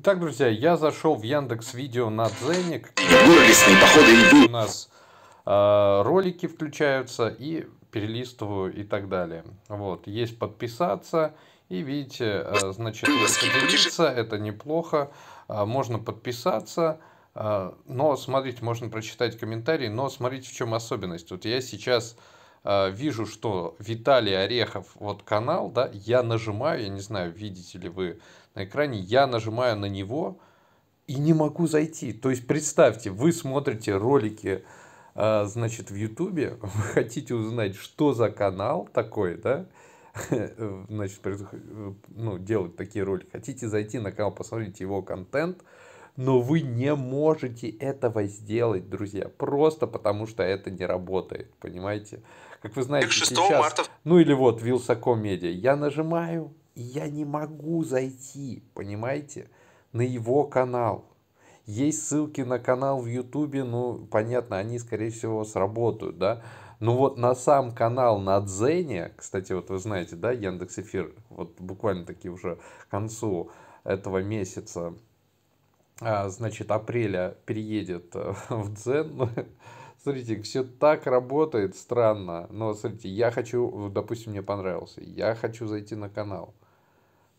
Итак, друзья, я зашел в Яндекс Видео на Дзеник. походы У нас э, ролики включаются и перелистываю и так далее. Вот, есть подписаться и видите, э, значит, поделиться, это неплохо. Э, можно подписаться, э, но смотрите, можно прочитать комментарии, но смотрите, в чем особенность. Вот я сейчас Э, вижу, что Виталий Орехов, вот канал, да, я нажимаю, я не знаю, видите ли вы на экране, я нажимаю на него и не могу зайти. То есть представьте, вы смотрите ролики, э, значит, в Ютубе, вы хотите узнать, что за канал такой, да, значит, э, ну, делать такие ролики, хотите зайти на канал, посмотреть его контент, но вы не можете этого сделать, друзья, просто потому что это не работает, понимаете? Как вы знаете, 6 сейчас, марта... ну или вот Вилсаком Медиа, я нажимаю, и я не могу зайти, понимаете, на его канал. Есть ссылки на канал в Ютубе, ну, понятно, они, скорее всего, сработают, да. Ну вот на сам канал на Дзене, кстати, вот вы знаете, да, Яндекс Эфир, вот буквально таки уже к концу этого месяца а, значит, апреля переедет э, в Дзен. Ну, смотрите, все так работает странно. Но смотрите, я хочу, допустим, мне понравился, я хочу зайти на канал,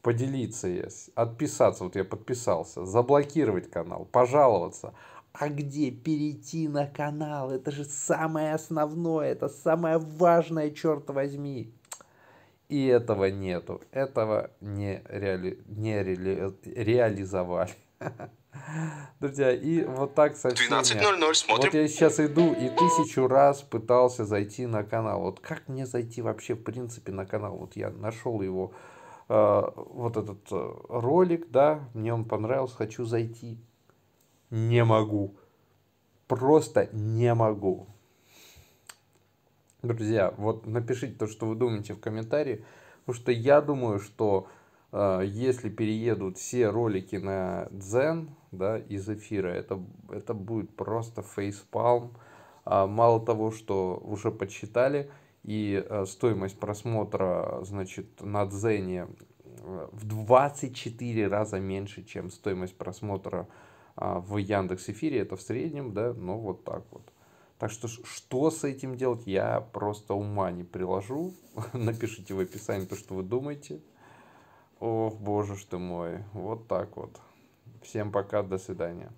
поделиться, отписаться, вот я подписался, заблокировать канал, пожаловаться. А где перейти на канал? Это же самое основное, это самое важное, черт возьми. И этого нету. Этого не, реали... не реали... реализовали. Друзья, и вот так сообщение. 12.00, смотрим. Вот я сейчас иду и тысячу раз пытался зайти на канал. Вот как мне зайти вообще в принципе на канал? Вот я нашел его, э, вот этот э, ролик, да, мне он понравился, хочу зайти. Не могу. Просто не могу. Друзья, вот напишите то, что вы думаете в комментарии, потому что я думаю, что э, если переедут все ролики на Дзен, да, из эфира, это, это будет просто фейспалм. А мало того, что уже подсчитали, и э, стоимость просмотра, значит, на Дзене э, в 24 раза меньше, чем стоимость просмотра э, в Яндекс Эфире, это в среднем, да, но ну, вот так вот. Так что что с этим делать, я просто ума не приложу. Напишите в описании то, что вы думаете. Ох, боже ж ты мой. Вот так вот. Всем пока, до свидания.